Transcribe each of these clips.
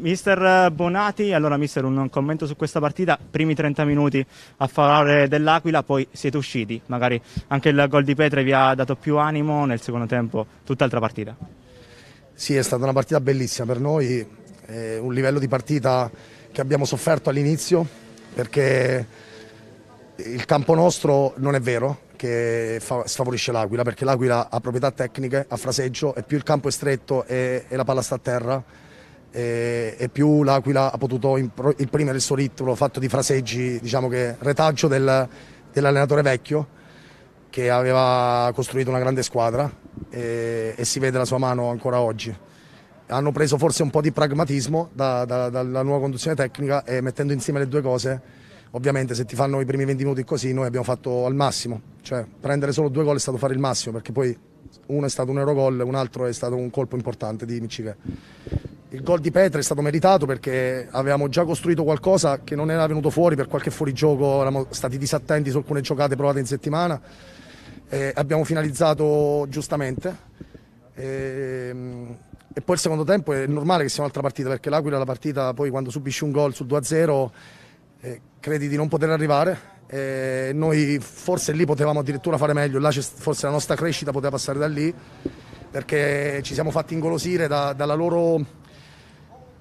Mister Bonati, allora mister un commento su questa partita, primi 30 minuti a favore dell'Aquila, poi siete usciti, magari anche il gol di Petre vi ha dato più animo nel secondo tempo, tutt'altra partita. Sì, è stata una partita bellissima per noi, eh, un livello di partita che abbiamo sofferto all'inizio perché il campo nostro non è vero che sfavorisce l'Aquila perché l'Aquila ha proprietà tecniche, ha fraseggio e più il campo è stretto e la palla sta a terra e, e più l'Aquila ha potuto imprimere il suo ritmo fatto di fraseggi, diciamo che retaggio del, dell'allenatore vecchio che aveva costruito una grande squadra e, e, si vede la sua mano ancora oggi. Hanno preso forse un po' di pragmatismo da, da, dalla nuova conduzione tecnica e mettendo insieme le due cose, ovviamente se ti fanno i primi 20 minuti così noi abbiamo fatto al massimo, cioè prendere solo due gol è stato fare il massimo perché poi uno è stato un euro gol, un altro è stato un colpo importante di Michigan. Il gol di Petra è stato meritato perché avevamo già costruito qualcosa che non era venuto fuori per qualche fuorigioco, eravamo stati disattenti su alcune giocate provate in settimana. Eh, abbiamo finalizzato giustamente. Eh, e poi il secondo tempo è normale che sia un'altra partita perché l'Aquila la partita poi quando subisci un gol sul 2-0 eh, credi di non poter arrivare. noi forse lì potevamo addirittura fare meglio, là forse la nostra crescita poteva passare da lì perché ci siamo fatti ingolosire da, dalla loro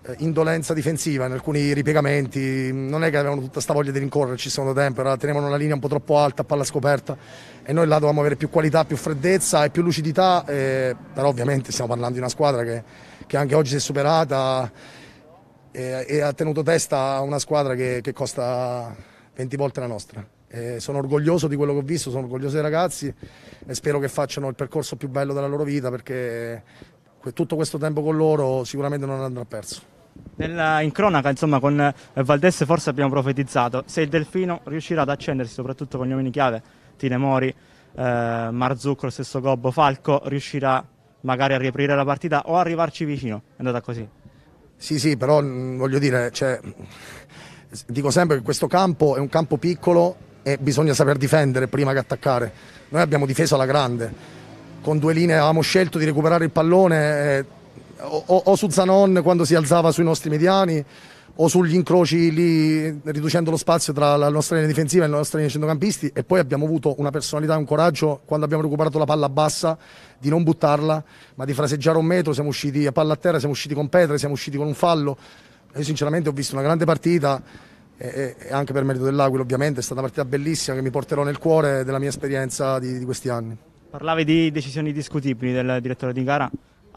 eh, indolenza difensiva in alcuni ripiegamenti, non è che avevano tutta questa voglia di rincorrerci secondo tempo, era, tenevano la linea un po' troppo alta, palla scoperta e noi là dovevamo avere più qualità, più freddezza e più lucidità, e, eh, però ovviamente stiamo parlando di una squadra che, che anche oggi si è superata e, e, ha tenuto testa a una squadra che, che costa 20 volte la nostra. E sono orgoglioso di quello che ho visto, sono orgoglioso dei ragazzi e spero che facciano il percorso più bello della loro vita perché tutto questo tempo con loro sicuramente non andrà perso. Nella, in cronaca, insomma, con eh, Valdesse forse abbiamo profetizzato. Se il Delfino riuscirà ad accendersi, soprattutto con gli uomini chiave, Tine Mori, eh, Marzucco, lo stesso Gobbo, Falco, riuscirà magari a riaprire la partita o arrivarci vicino. È andata così. Sì, sì, però mm, voglio dire, cioè, dico sempre che questo campo è un campo piccolo e bisogna saper difendere prima che attaccare. Noi abbiamo difeso alla grande, con due linee avevamo scelto di recuperare il pallone. E o, o su Zanon quando si alzava sui nostri mediani o sugli incroci lì riducendo lo spazio tra la nostra linea difensiva e la nostra linea centrocampisti e poi abbiamo avuto una personalità e un coraggio quando abbiamo recuperato la palla bassa di non buttarla ma di fraseggiare un metro, siamo usciti a palla a terra, siamo usciti con Petra, siamo usciti con un fallo. Io sinceramente ho visto una grande partita e, e anche per merito dell'Aquila ovviamente è stata una partita bellissima che mi porterò nel cuore della mia esperienza di, di questi anni. Parlavi di decisioni discutibili del direttore di gara,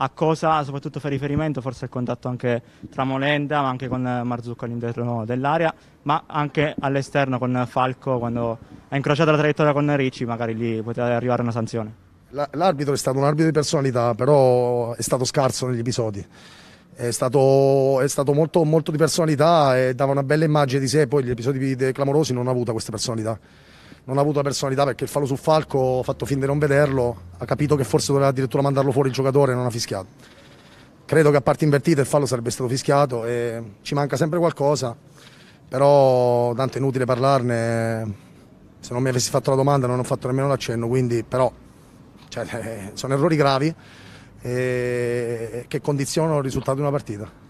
a cosa soprattutto fa riferimento, forse al contatto anche tra Molenda, ma anche con Marzucco all'interno dell'area, ma anche all'esterno con Falco quando ha incrociato la traiettoria con Ricci, magari lì poteva arrivare una sanzione. L'arbitro è stato un arbitro di personalità, però è stato scarso negli episodi. È stato, è stato molto, molto, di personalità e dava una bella immagine di sé, poi gli episodi clamorosi non ha avuto queste personalità non ha avuto la personalità perché il fallo su Falco ha fatto finta di non vederlo, ha capito che forse doveva addirittura mandarlo fuori il giocatore e non ha fischiato. Credo che a parte invertita il fallo sarebbe stato fischiato e ci manca sempre qualcosa, però tanto è inutile parlarne. Se non mi avessi fatto la domanda non ho fatto nemmeno l'accenno, quindi però cioè, sono errori gravi eh, che condizionano il risultato di una partita.